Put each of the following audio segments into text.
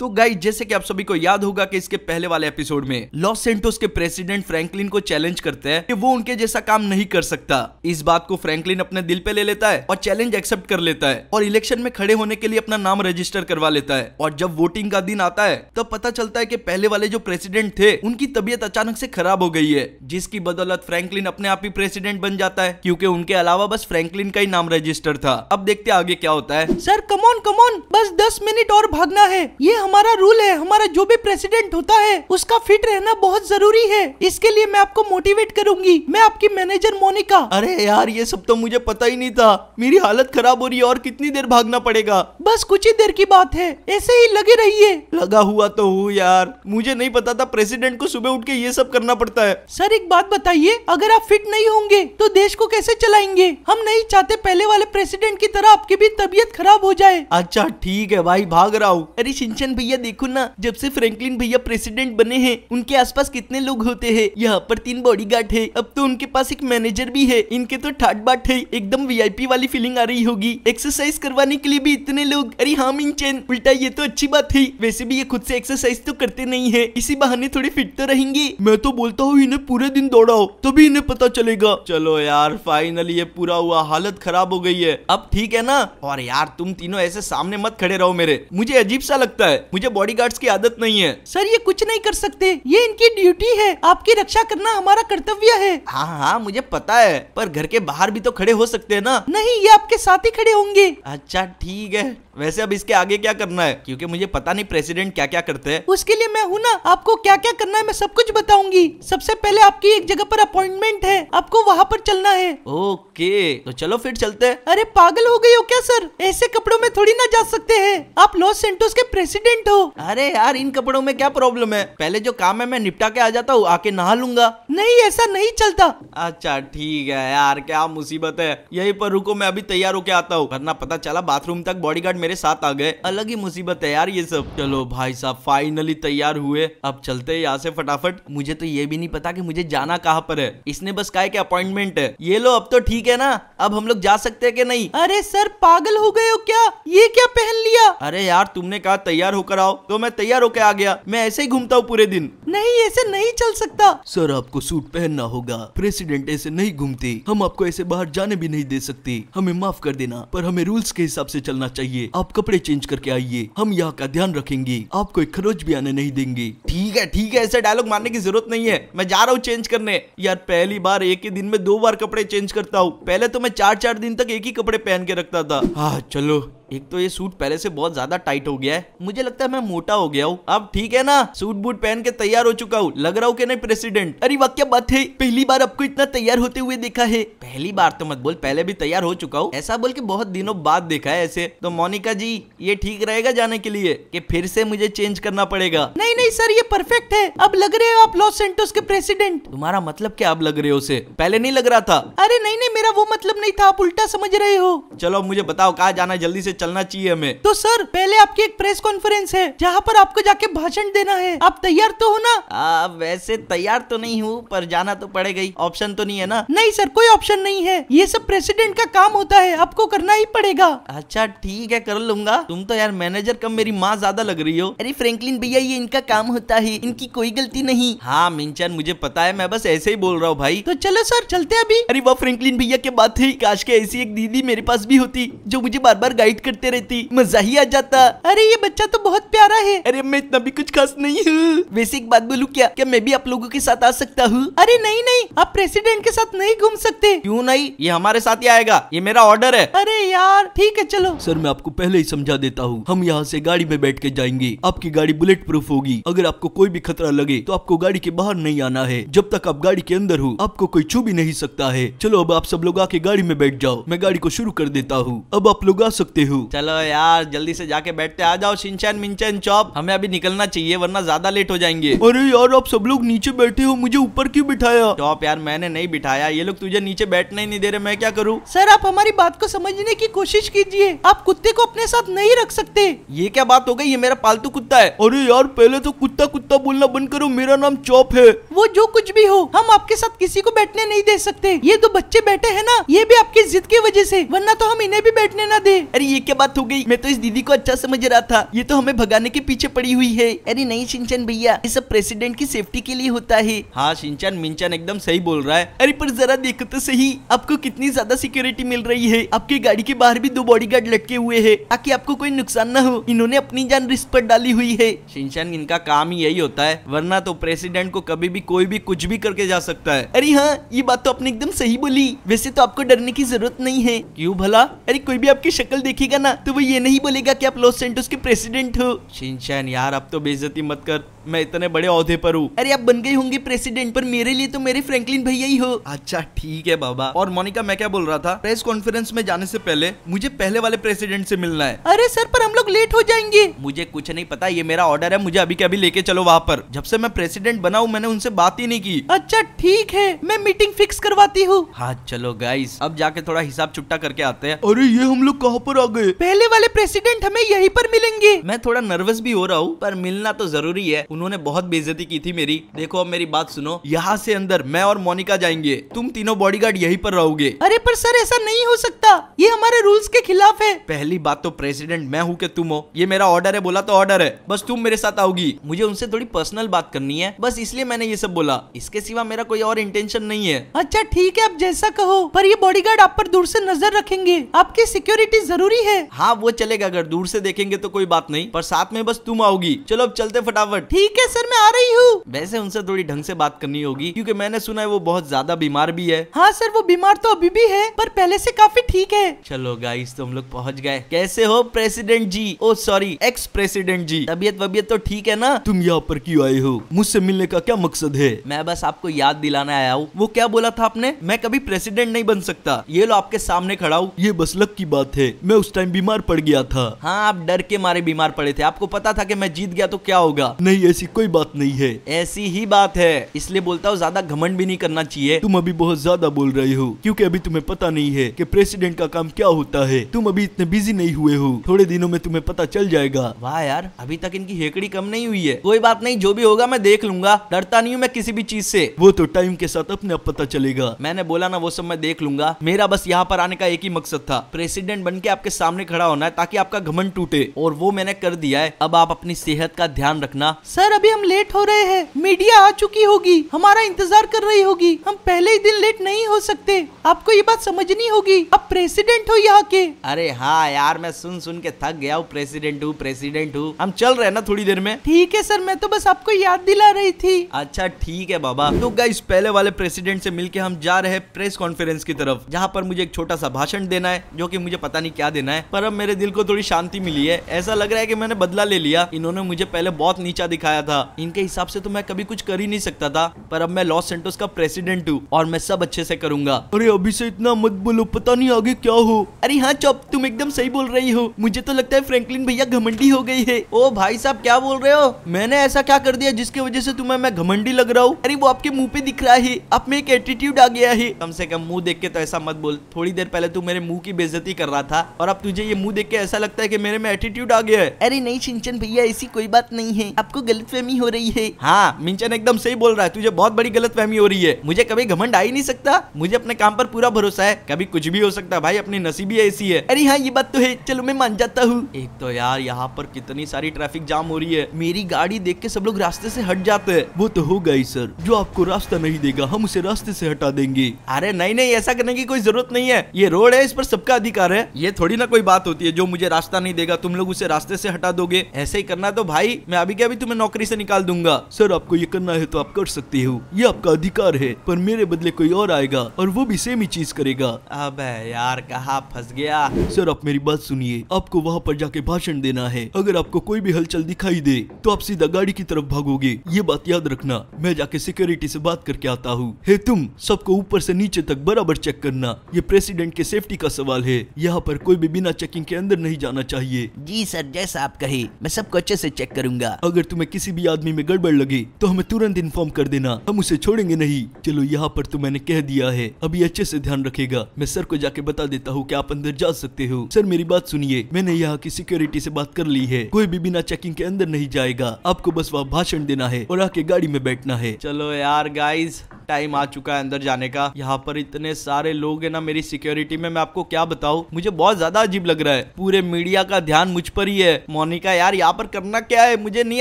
तो गाइस जैसे कि आप सभी को याद होगा कि इसके पहले वाले एपिसोड में लॉस सेंटोस के प्रेसिडेंट फ्रैंकलिन को चैलेंज करते हैं कि वो उनके जैसा काम नहीं कर सकता इस बात को फ्रैंकलिन अपने दिल पे ले लेता है और चैलेंज एक्सेप्ट कर लेता है और इलेक्शन में खड़े होने के लिए अपना नाम रजिस्टर करवा लेता है और जब वोटिंग का दिन आता है तब तो पता चलता है की पहले वाले जो प्रेसिडेंट थे उनकी तबियत अचानक से खराब हो गई है जिसकी बदौलत फ्रेंकलिन अपने आप ही प्रेसिडेंट बन जाता है क्यूँकी उनके अलावा बस फ्रेंकलिन का ही नाम रजिस्टर था अब देखते आगे क्या होता है सर कमोन कमोन बस दस मिनट और भागना है ये हम हमारा रूल है हमारा जो भी प्रेसिडेंट होता है उसका फिट रहना बहुत जरूरी है इसके लिए मैं आपको मोटिवेट करूंगी मैं आपकी मैनेजर मोनिका अरे यार ये सब तो मुझे पता ही नहीं था मेरी हालत खराब हो रही है और कितनी देर भागना पड़ेगा बस कुछ ही देर की बात है ऐसे ही लगे रहिए लगा हुआ तो हूँ यार मुझे नहीं पता था प्रेसिडेंट को सुबह उठ के ये सब करना पड़ता है सर एक बात बताइए अगर आप फिट नहीं होंगे तो देश को कैसे चलाएंगे हम नहीं चाहते पहले वाले प्रेसिडेंट की तरह आपकी भी तबीयत खराब हो जाए अच्छा ठीक है भाई भाग रहा हूँ अरे सिंचन भैया देखो ना जब से फ्रैंकलिन भैया प्रेसिडेंट बने हैं उनके आसपास कितने लोग होते हैं यहाँ पर तीन बॉडीगार्ड है अब तो उनके पास एक मैनेजर भी है इनके तो ठाट बाट है एकदम वीआईपी वाली फीलिंग आ रही होगी एक्सरसाइज करवाने के लिए भी इतने लोग अरे हाँ मिंचन उल्टा ये तो अच्छी बात है वैसे भी ये खुद से एक्सरसाइज तो करते नहीं है इसी बहाने थोड़ी फिट तो रहेंगे मैं तो बोलता हूँ इन्हें पूरे दिन दौड़ाओ तभी इन्हें पता चलेगा चलो यार फाइनली ये पूरा हुआ हालत खराब हो गई है अब ठीक है ना और यार तुम तीनों ऐसे सामने मत खड़े रहो मेरे मुझे अजीब सा लगता है मुझे बॉडी की आदत नहीं है सर ये कुछ नहीं कर सकते ये इनकी ड्यूटी है आपकी रक्षा करना हमारा कर्तव्य है हाँ हाँ मुझे पता है पर घर के बाहर भी तो खड़े हो सकते है ना नहीं ये आपके साथ ही खड़े होंगे अच्छा ठीक है वैसे अब इसके आगे क्या करना है क्योंकि मुझे पता नहीं प्रेसिडेंट क्या क्या करते हैं उसके लिए मैं हूँ ना आपको क्या क्या करना है मैं सब कुछ बताऊंगी सबसे पहले आपकी एक जगह पर अपॉइंटमेंट है आपको वहाँ पर चलना है ओके तो चलो फिर चलते हैं अरे पागल हो गई हो क्या सर ऐसे कपड़ों में थोड़ी ना जा सकते हैं आप लॉस सेंटोस के प्रेसिडेंट इंपॉर्टेंट हो अरे यार इन कपड़ों में क्या प्रॉब्लम है पहले जो काम है मैं निपटा के आ जाता हूँ आके नहा लूंगा नहीं ऐसा नहीं चलता अच्छा ठीक है यार क्या मुसीबत है यही पर रुको मैं अभी तैयार होके आता हूँ वरना पता चला बाथरूम तक बॉडी मेरे साथ आ गए अलग ही मुसीबत है यार ये सब चलो भाई साहब फाइनली तैयार हुए अब चलते यहाँ से फटाफट मुझे तो ये भी नहीं पता की मुझे जाना कहाँ पर है इसने बस कहा अपॉइंटमेंट है ये लो अब तो ठीक है ना अब हम लोग जा सकते हैं कि नहीं अरे सर पागल हो गए हो क्या ये क्या पहन लिया अरे यार तुमने कहा तैयार होकर आओ तो मैं तैयार होकर आ गया मैं ऐसे ही घूमता हूँ पूरे दिन नहीं ऐसे नहीं चल सकता सर आपको सूट पहनना होगा प्रेसिडेंट ऐसे नहीं घूमते हम आपको ऐसे बाहर जाने भी नहीं दे सकते हमें माफ कर देना पर हमें रूल्स के हिसाब से चलना चाहिए आप कपड़े चेंज करके आइए हम यहाँ का ध्यान रखेंगे आपको एक खरोच भी आने नहीं देंगे ठीक है ठीक है ऐसे डायलॉग मारने की जरूरत नहीं है मैं जा रहा हूँ चेंज करने यार पहली बार एक ही दिन में दो बार कपड़े चेंज करता हूँ पहले तो मैं चार चार दिन तक एक ही कपड़े पहन के रखता था हाँ चलो एक तो ये सूट पहले से बहुत ज्यादा टाइट हो गया है मुझे लगता है मैं मोटा हो गया हूँ अब ठीक है ना सूट बूट पहन के तैयार हो चुका हूँ लग रहा हूँ कि नहीं प्रेसिडेंट अरे वाह बात है पहली बार आपको इतना तैयार होते हुए देखा है पहली बार तो मत बोल पहले भी तैयार हो चुका हूँ ऐसा बोल के बहुत दिनों बाद देखा है ऐसे तो मोनिका जी ये ठीक रहेगा जाने के लिए कि फिर से मुझे चेंज करना पड़ेगा नहीं नहीं सर ये परफेक्ट है अब लग रहे हो आप लॉस सेंटोस के प्रेसिडेंट तुम्हारा मतलब क्या अब लग रहे हो उसे पहले नहीं लग रहा था अरे नहीं नहीं मेरा वो मतलब नहीं था आप उल्टा समझ रहे हो चलो मुझे बताओ कहा जाना जल्दी से चलना चाहिए हमें तो सर पहले आपकी एक प्रेस कॉन्फ्रेंस है जहाँ पर आपको जाके भाषण देना है आप तैयार तो हो ना आ, वैसे तैयार तो नहीं हूँ पर जाना तो पड़ेगा ही ऑप्शन तो नहीं है ना नहीं सर कोई ऑप्शन नहीं है ये सब प्रेसिडेंट का काम होता है आपको करना ही पड़ेगा अच्छा ठीक है कर लूंगा तुम तो यार मैनेजर कम मेरी माँ ज्यादा लग रही हो अरे फ्रेंकलिन भैया ये इनका काम होता है इनकी कोई गलती नहीं हाँ मिंचन मुझे पता है मैं बस ऐसे ही बोल रहा हूँ भाई तो चलो सर चलते अभी अरे वह फ्रेंकलिन भैया के बात थी काश के ऐसी एक दीदी मेरे पास भी होती जो मुझे बार बार गाइड कर करते रहती मजा ही आ जाता अरे ये बच्चा तो बहुत प्यारा है अरे मैं इतना भी कुछ खास नहीं हूँ वैसे एक बात बोलू क्या क्या मैं भी आप लोगों के साथ आ सकता हूँ अरे नहीं नहीं आप प्रेसिडेंट के साथ नहीं घूम सकते क्यूँ नहीं ये हमारे साथ ही आएगा ये मेरा ऑर्डर है अरे यार ठीक है चलो सर मैं आपको पहले ही समझा देता हूँ हम यहाँ ऐसी गाड़ी में बैठ के जाएंगे आपकी गाड़ी बुलेट प्रूफ होगी अगर आपको कोई भी खतरा लगे तो आपको गाड़ी के बाहर नहीं आना है जब तक आप गाड़ी के अंदर हो आपको कोई छू भी नहीं सकता है चलो अब आप सब लोग आके गाड़ी में बैठ जाओ मैं गाड़ी को शुरू कर देता हूँ अब आप लोग आ सकते हो गुरु चलो यार जल्दी से जाके बैठते आ जाओ सिंचन मिंचन चौप हमें अभी निकलना चाहिए वरना ज्यादा लेट हो जाएंगे अरे यार आप सब लोग नीचे बैठे हो मुझे ऊपर क्यों बिठाया चौप यार मैंने नहीं बिठाया ये लोग तुझे नीचे बैठने ही नहीं दे रहे मैं क्या करूँ सर आप हमारी बात को समझने की कोशिश कीजिए आप कुत्ते को अपने साथ नहीं रख सकते ये क्या बात हो गई ये मेरा पालतू कुत्ता है अरे यार पहले तो कुत्ता कुत्ता बोलना बंद करो मेरा नाम चौप है वो जो कुछ भी हो हम आपके साथ किसी को बैठने नहीं दे सकते ये दो बच्चे बैठे है ना ये भी आपकी जिद की वजह से वरना तो हम इन्हें भी बैठने ना दे अरे ये क्या बात हो गई मैं तो इस दीदी को अच्छा समझ रहा था ये तो हमें भगाने के पीछे पड़ी हुई है अरे नहीं सिंचन भैया ये सब प्रेसिडेंट की सेफ्टी के लिए होता है हाँ सिंचन मिंचन एकदम सही बोल रहा है अरे पर जरा देखो तो सही आपको कितनी ज्यादा सिक्योरिटी मिल रही है आपकी गाड़ी के बाहर भी दो बॉडी लटके हुए है ताकि आपको कोई नुकसान न हो इन्होंने अपनी जान रिस्क पर डाली हुई है सिंचन इनका काम ही यही होता है वरना तो प्रेसिडेंट को कभी भी कोई भी कुछ भी करके जा सकता है अरे हाँ ये बात तो आपने एकदम सही बोली वैसे तो आपको डरने की जरूरत नहीं है क्यूँ भला अरे कोई भी आपकी शक्ल देखेगा ना तो वो ये नहीं बोलेगा कि आप लॉस सेंटोस के प्रेसिडेंट हो शिनचैन यार अब तो बेइज्जती मत कर मैं इतने बड़े औहदे पर हूँ अरे आप बन गई होंगी प्रेसिडेंट पर मेरे लिए तो मेरे फ्रैंकलिन भैया ही हो अच्छा ठीक है बाबा और मोनिका मैं क्या बोल रहा था प्रेस कॉन्फ्रेंस में जाने से पहले मुझे पहले वाले प्रेसिडेंट से मिलना है अरे सर पर हम लोग लेट हो जाएंगे मुझे कुछ नहीं पता ये मेरा ऑर्डर है मुझे अभी के अभी लेके चलो वहाँ पर जब से मैं प्रेसिडेंट बना हूँ मैंने उनसे बात ही नहीं की अच्छा ठीक है मैं मीटिंग फिक्स करवाती हूँ हाँ चलो गाइस अब जाके थोड़ा हिसाब छुट्टा करके आते हैं अरे ये हम लोग कहाँ पर आ गए पहले वाले प्रेसिडेंट हमें यही पर मिलेंगे मैं थोड़ा नर्वस भी हो रहा हूँ पर मिलना तो जरूरी है उन्होंने बहुत बेजती की थी मेरी देखो अब मेरी बात सुनो यहाँ से अंदर मैं और मोनिका जाएंगे तुम तीनों बॉडीगार्ड यहीं पर रहोगे अरे पर सर ऐसा नहीं हो सकता ये हमारे रूल्स के खिलाफ है पहली बात तो प्रेसिडेंट मैं हूँ कि तुम हो ये मेरा ऑर्डर है बोला तो ऑर्डर है बस तुम मेरे साथ आओगी मुझे उनसे थोड़ी पर्सनल बात करनी है बस इसलिए मैंने ये सब बोला इसके सिवा मेरा कोई और इंटेंशन नहीं है अच्छा ठीक है आप जैसा कहो पर ये बॉडीगार्ड आप पर दूर से नजर रखेंगे आपकी सिक्योरिटी जरूरी है हाँ वो चलेगा अगर दूर से देखेंगे तो कोई बात नहीं पर साथ में बस तुम आओगी चलो अब चलते फटाफट ठीक है सर मैं आ रही हूँ वैसे उनसे थोड़ी ढंग से बात करनी होगी क्योंकि मैंने सुना है वो बहुत ज्यादा बीमार भी है हाँ सर वो बीमार तो अभी भी है पर पहले से काफी ठीक है चलो गाइस तो हम लोग पहुँच गए कैसे हो president ji oh sorry ex president ji तबियत वबियत तो ठीक है ना तुम यहाँ पर क्यों आए हो मुझसे मिलने का क्या मकसद है मैं बस आपको याद दिलाने आया हूँ वो क्या बोला था आपने मैं कभी प्रेसिडेंट नहीं बन सकता ये लो आपके सामने खड़ा हूँ ये बस लक की बात है मैं उस टाइम बीमार पड़ गया था हाँ आप डर के मारे बीमार पड़े थे आपको पता था की मैं जीत गया तो क्या होगा नहीं ऐसी कोई बात नहीं है ऐसी ही बात है इसलिए बोलता हूँ ज्यादा घमंड भी नहीं करना चाहिए तुम अभी बहुत ज्यादा बोल रहे हो क्योंकि अभी तुम्हें पता नहीं है कि प्रेसिडेंट का काम क्या होता है तुम अभी इतने बिजी नहीं हुए हो थोड़े दिनों में तुम्हें पता चल जाएगा वाह यार अभी तक इनकी हेकड़ी कम नहीं हुई है कोई बात नहीं जो भी होगा मैं देख लूंगा डरता नहीं हूँ मैं किसी भी चीज से वो तो टाइम के साथ अपने आप पता चलेगा मैंने बोला ना वो सब मैं देख लूंगा मेरा बस यहाँ पर आने का एक ही मकसद था प्रेसिडेंट बन के आपके सामने खड़ा होना है ताकि आपका घमंड टूटे और वो मैंने कर दिया है अब आप अपनी सेहत का ध्यान रखना सर अभी हम लेट हो रहे हैं मीडिया आ चुकी होगी हमारा इंतजार कर रही होगी हम पहले ही दिन लेट नहीं हो सकते आपको ये बात समझनी होगी आप प्रेसिडेंट हो यहाँ के अरे हाँ यार मैं सुन सुन के थक गया हूँ प्रेसिडेंट हूँ प्रेसिडेंट हूँ हम चल रहे हैं ना थोड़ी देर में ठीक है सर मैं तो बस आपको याद दिला रही थी अच्छा ठीक है बाबा तो गाइस पहले वाले प्रेसिडेंट से मिलके हम जा रहे हैं प्रेस कॉन्फ्रेंस की तरफ जहाँ पर मुझे एक छोटा सा भाषण देना है जो की मुझे पता नहीं क्या देना है पर अब मेरे दिल को थोड़ी शांति मिली है ऐसा लग रहा है की मैंने बदला ले लिया इन्होंने मुझे पहले बहुत नीचा दिखाया दिखाया था इनके हिसाब से तो मैं कभी कुछ कर ही नहीं सकता था पर अब मैं लॉस सेंटोस का प्रेसिडेंट हूँ और मैं सब अच्छे से करूंगा अरे अभी से इतना मत बोलो पता नहीं आगे क्या हो अरे हाँ चौप तुम एकदम सही बोल रही हो मुझे तो लगता है फ्रेंकलिन भैया घमंडी हो गई है ओ भाई साहब क्या बोल रहे हो मैंने ऐसा क्या कर दिया जिसकी वजह से तुम्हें मैं घमंडी लग रहा हूँ अरे वो आपके मुंह पे दिख रहा है आप में एक एटीट्यूड आ गया है कम से कम मुंह देख के तो ऐसा मत बोल थोड़ी देर पहले तू मेरे मुंह की बेजती कर रहा था और अब तुझे ये मुंह देख के ऐसा लगता है की मेरे में एटीट्यूड आ गया है अरे नहीं सिंचन भैया ऐसी कोई बात नहीं है आपको गलत गलतफहमी हो रही है हाँ मिंचन एकदम सही बोल रहा है तुझे बहुत बड़ी गलतफहमी हो रही है मुझे कभी घमंड आ ही नहीं सकता मुझे अपने काम पर पूरा भरोसा है कभी कुछ भी हो सकता है भाई अपनी नसीबी ऐसी है अरे हाँ ये बात तो है चलो मैं मान जाता हूँ एक तो यार यहाँ पर कितनी सारी ट्रैफिक जाम हो रही है मेरी गाड़ी देख के सब लोग रास्ते ऐसी हट जाते हैं वो तो होगा ही सर जो आपको रास्ता नहीं देगा हम उसे रास्ते ऐसी हटा देंगे अरे नहीं नहीं ऐसा करने की कोई जरूरत नहीं है ये रोड है इस पर सबका अधिकार है ये थोड़ी ना कोई बात होती है जो मुझे रास्ता नहीं देगा तुम लोग उसे रास्ते से हटा दोगे ऐसे ही करना तो भाई मैं अभी क्या अभी तुम्हें नौकरी से निकाल दूंगा सर आपको ये करना है तो आप कर सकते हो ये आपका अधिकार है पर मेरे बदले कोई और आएगा और वो भी सेम ही चीज करेगा अब यार कहा फंस गया सर आप मेरी बात सुनिए आपको वहाँ पर जाके भाषण देना है अगर आपको कोई भी हलचल दिखाई दे तो आप सीधा गाड़ी की तरफ भागोगे ये बात याद रखना मैं जाके सिक्योरिटी से बात करके आता हूँ हे तुम सबको ऊपर से नीचे तक बराबर चेक करना ये प्रेसिडेंट के सेफ्टी का सवाल है यहाँ पर कोई भी बिना चेकिंग के अंदर नहीं जाना चाहिए जी सर जैसा आप कहे मैं सबको अच्छे से चेक करूंगा अगर तुम्हें किसी भी आदमी में गड़बड़ लगे तो हमें तुरंत इन्फॉर्म कर देना हम उसे छोड़ेंगे नहीं चलो यहाँ पर तो मैंने कह दिया है अभी अच्छे से ध्यान रखेगा मैं सर को जाके बता देता हूँ की आप अंदर जा सकते हो सर मेरी बात सुनिए मैंने यहाँ की सिक्योरिटी से बात कर ली है कोई भी बिना चेकिंग के अंदर नहीं जाएगा आपको बस वहाँ भाषण देना है और आके गाड़ी में बैठना है चलो यार गाइज टाइम आ चुका है अंदर जाने का यहाँ पर इतने सारे लोग है ना मेरी सिक्योरिटी में मैं आपको क्या बताऊँ मुझे बहुत ज्यादा अजीब लग रहा है पूरे मीडिया का ध्यान मुझ पर ही है मोनिका यार यहाँ पर करना क्या है मुझे नहीं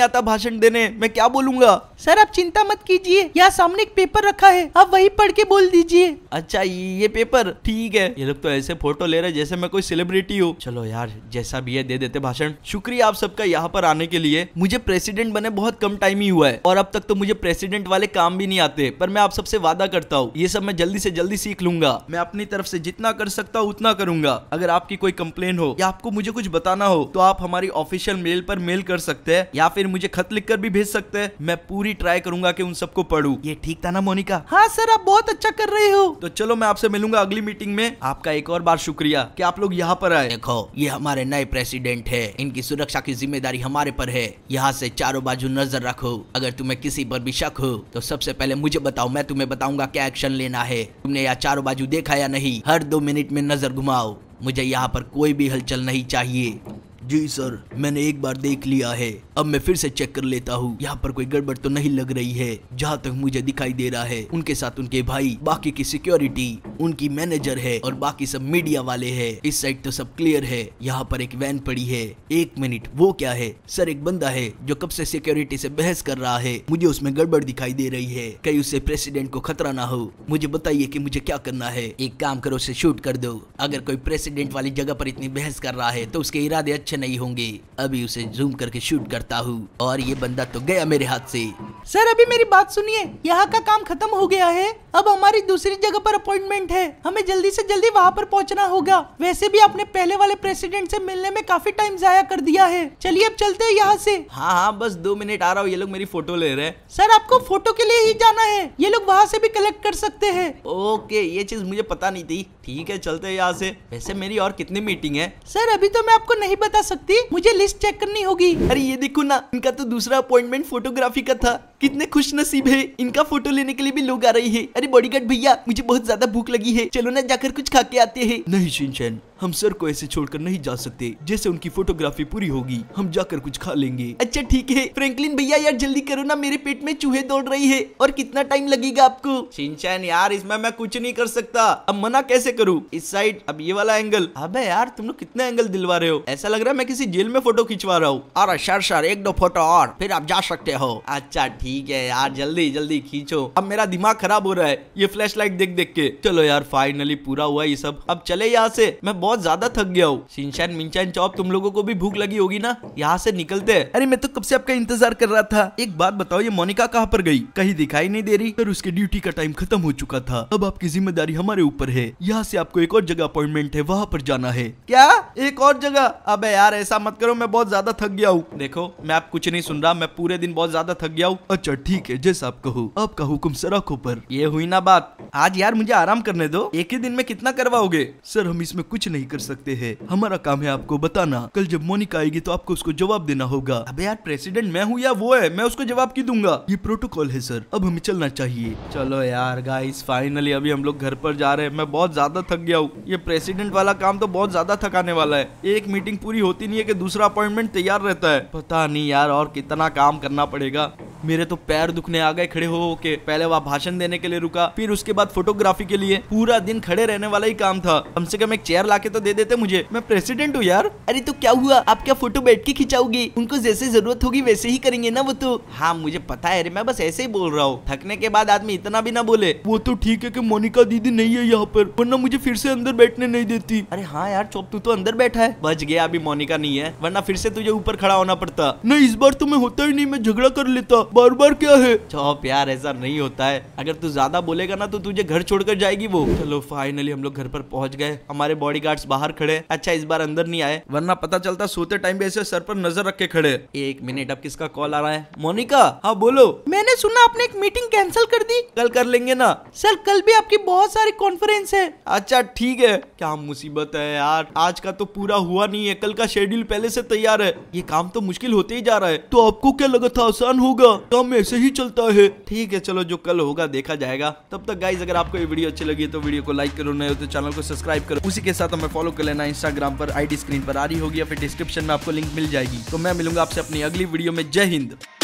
आता भाषण देने मैं क्या बोलूंगा सर आप चिंता मत कीजिए यहाँ सामने एक पेपर रखा है आप वही पढ़ के बोल दीजिए अच्छा ये पेपर ठीक है ये लोग तो ऐसे फोटो ले रहे जैसे मैं कोई सेलिब्रिटी हूँ चलो यार जैसा भी है दे देते भाषण शुक्रिया आप सबका यहाँ पर आने के लिए मुझे प्रेसिडेंट बने बहुत कम टाइम ही हुआ है और अब तक तो मुझे प्रेसिडेंट वाले काम भी नहीं आते पर मैं आप सबसे वादा करता हूँ ये सब मैं जल्दी से जल्दी सीख लूंगा मैं अपनी तरफ से जितना कर सकता हूँ उतना करूंगा अगर आपकी कोई कंप्लेन हो या आपको मुझे कुछ बताना हो तो आप हमारी ऑफिशियल मेल पर मेल कर सकते हैं या फिर मुझे खत खत लिख कर भी भेज सकते हैं मैं पूरी ट्राई करूंगा की उन सबको पढ़ू ये ठीक था ना मोनिका हाँ सर आप बहुत अच्छा कर रहे हो तो चलो मैं आपसे मिलूंगा अगली मीटिंग में आपका एक और बार शुक्रिया की आप लोग यहाँ पर आए देखो ये हमारे नए प्रेसिडेंट है इनकी सुरक्षा की जिम्मेदारी हमारे पर है यहाँ से चारों बाजू नजर रखो अगर तुम्हें किसी पर भी शक हो तो सबसे पहले मुझे बताओ मैं तुम्हें बताऊंगा क्या एक्शन लेना है तुमने यहाँ चारों बाजू देखा या नहीं हर दो मिनट में नजर घुमाओ मुझे यहाँ पर कोई भी हलचल नहीं चाहिए जी सर मैंने एक बार देख लिया है अब मैं फिर से चेक कर लेता हूँ यहाँ पर कोई गड़बड़ तो नहीं लग रही है जहाँ तक मुझे दिखाई दे रहा है उनके साथ उनके भाई बाकी की सिक्योरिटी उनकी मैनेजर है और बाकी सब मीडिया वाले है इस साइड तो सब क्लियर है यहाँ पर एक वैन पड़ी है एक मिनट वो क्या है सर एक बंदा है जो कब से सिक्योरिटी से बहस कर रहा है मुझे उसमें गड़बड़ दिखाई दे रही है कहीं उससे प्रेसिडेंट को खतरा ना हो मुझे बताइए कि मुझे क्या करना है एक काम करो उसे शूट कर दो अगर कोई प्रेसिडेंट वाली जगह पर इतनी बहस कर रहा है तो उसके इरादे अच्छे नहीं होंगे अभी उसे जूम करके शूट करते करता हूँ और ये बंदा तो गया मेरे हाथ से सर अभी मेरी बात सुनिए यहाँ का काम खत्म हो गया है अब हमारी दूसरी जगह पर अपॉइंटमेंट है हमें जल्दी से जल्दी वहाँ पर पहुँचना होगा वैसे भी आपने पहले वाले प्रेसिडेंट से मिलने में काफी टाइम जाया कर दिया है चलिए अब चलते हैं यहाँ से हाँ हाँ बस दो मिनट आ रहा हूँ ये लोग मेरी फोटो ले रहे हैं सर आपको फोटो के लिए ही जाना है ये लोग वहाँ से भी कलेक्ट कर सकते है ओके ये चीज मुझे पता नहीं थी ठीक है चलते यहाँ से वैसे मेरी और कितनी मीटिंग है सर अभी तो मैं आपको नहीं बता सकती मुझे लिस्ट चेक करनी होगी अरे ये देखो देखो ना इनका तो दूसरा अपॉइंटमेंट फोटोग्राफी का था कितने खुश नसीब है इनका फोटो लेने के लिए भी लोग आ रही है अरे बॉडीगार्ड भैया मुझे बहुत ज्यादा भूख लगी है चलो ना जाकर कुछ खा के आते हैं नहीं शिनचैन हम सर को ऐसे छोड़कर नहीं जा सकते जैसे उनकी फोटोग्राफी पूरी होगी हम जाकर कुछ खा लेंगे अच्छा ठीक है फ्रैंकलिन भैया यार जल्दी करो ना मेरे पेट में चूहे दौड़ रही है और कितना टाइम लगेगा आपको शिनचैन यार इसमें मैं कुछ नहीं कर सकता अब मना कैसे करूँ इस साइड अब ये वाला एंगल अब यार तुम लोग कितना एंगल दिलवा रहे हो ऐसा लग रहा है मैं किसी जेल में फोटो खिंचवा रहा हूँ आ रहा सर एक दो फोटो और फिर आप जा सकते हो अच्छा ठीक है यार जल्दी जल्दी खींचो अब मेरा दिमाग खराब हो रहा है ये फ्लैश लाइट देख देख के चलो यार फाइनली पूरा हुआ ये सब अब चले यहाँ से मैं बहुत ज्यादा थक गया हूँ सिंचन मिंचन चौप तुम लोगो को भी भूख लगी होगी ना यहाँ से निकलते है अरे मैं तो कब से आपका इंतजार कर रहा था एक बात बताओ ये मोनिका कहाँ पर गयी कहीं दिखाई नहीं दे रही पर उसके ड्यूटी का टाइम खत्म हो चुका था अब आपकी जिम्मेदारी हमारे ऊपर है यहाँ से आपको एक और जगह अपॉइंटमेंट है वहाँ पर जाना है क्या एक और जगह अब यार ऐसा मत करो मैं बहुत ज्यादा थक गया हूँ देखो मैं आप कुछ नहीं सुन रहा मैं पूरे दिन बहुत ज्यादा थक गया हूँ अच्छा ठीक है जैसा आप कहो आपका हुक्म सर आखो पर ये हुई ना बात आज यार मुझे आराम करने दो एक ही दिन में कितना करवाओगे सर हम इसमें कुछ नहीं कर सकते है हमारा काम है आपको बताना कल जब मोनिका आएगी तो आपको उसको जवाब देना होगा अब यार प्रेसिडेंट मैं हूँ या वो है मैं उसको जवाब की दूंगा ये प्रोटोकॉल है सर अब हमें चलना चाहिए चलो यार गाइस फाइनली अभी हम लोग घर पर जा रहे हैं मैं बहुत ज्यादा थक गया हूँ ये प्रेसिडेंट वाला काम तो बहुत ज्यादा थकाने वाला है एक मीटिंग पूरी होती नहीं है की दूसरा अपॉइंटमेंट तैयार रहता है पता पता नहीं यार और कितना काम करना पड़ेगा मेरे तो पैर दुखने आ गए खड़े हो के पहले वह भाषण देने के लिए रुका फिर उसके बाद फोटोग्राफी के लिए पूरा दिन खड़े रहने वाला ही काम था कम से कम एक चेयर लाके तो दे देते मुझे मैं प्रेसिडेंट हूँ यार अरे तो क्या हुआ आप क्या फोटो बैठ के खिंचाओगी उनको जैसे जरूरत होगी वैसे ही करेंगे ना वो तो हाँ मुझे पता है अरे मैं बस ऐसे ही बोल रहा हूँ थकने के बाद आदमी इतना भी ना बोले वो तो ठीक है की मोनिका दीदी नहीं है यहाँ पर वरना मुझे फिर से अंदर बैठने नहीं देती अरे हाँ यार चौप तू तो अंदर बैठा है बच गया अभी मोनिका नहीं है वरना फिर से तुझे ऊपर खड़ा होना पड़ता था नहीं इस बार तुम्हें तो होता ही नहीं मैं झगड़ा कर लेता बार बार क्या है चौ अच्छा, प्यार ऐसा नहीं होता है अगर तू ज्यादा बोलेगा ना तो तुझे घर छोड़कर जाएगी वो चलो फाइनली हम लोग घर पर पहुंच गए हमारे बॉडी बाहर खड़े अच्छा इस बार अंदर नहीं आए वरना पता चलता सोते टाइम भी ऐसे सर पर नजर रख के खड़े एक मिनट अब किसका कॉल आ रहा है मोनिका हाँ बोलो मैंने सुना आपने एक मीटिंग कैंसिल कर दी कल कर लेंगे ना सर कल भी आपकी बहुत सारी कॉन्फ्रेंस है अच्छा ठीक है क्या मुसीबत है यार आज का तो पूरा हुआ नहीं है कल का शेड्यूल पहले से तैयार है ये काम तो मुश्किल हो होते ही जा रहा है तो आपको क्या लगा था आसान होगा काम ऐसे ही चलता है ठीक है चलो जो कल होगा देखा जाएगा तब तक गाइज अगर आपको ये वीडियो अच्छी लगी तो वीडियो को लाइक करो नहीं हो तो चैनल को सब्सक्राइब करो उसी के साथ हमें फॉलो कर लेना इंस्टाग्राम पर आईडी स्क्रीन पर आ रही होगी या फिर डिस्क्रिप्शन में आपको लिंक मिल जाएगी तो मैं मिलूंगा आपसे अपनी अगली वीडियो में जय हिंद